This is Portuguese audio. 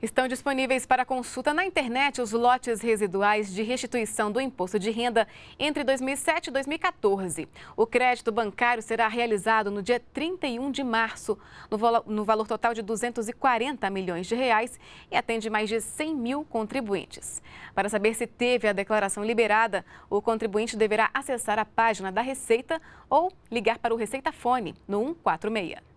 Estão disponíveis para consulta na internet os lotes residuais de restituição do imposto de renda entre 2007 e 2014. O crédito bancário será realizado no dia 31 de março, no valor total de 240 milhões de reais e atende mais de 100 mil contribuintes. Para saber se teve a declaração liberada, o contribuinte deverá acessar a página da Receita ou ligar para o Receita Fone no 146.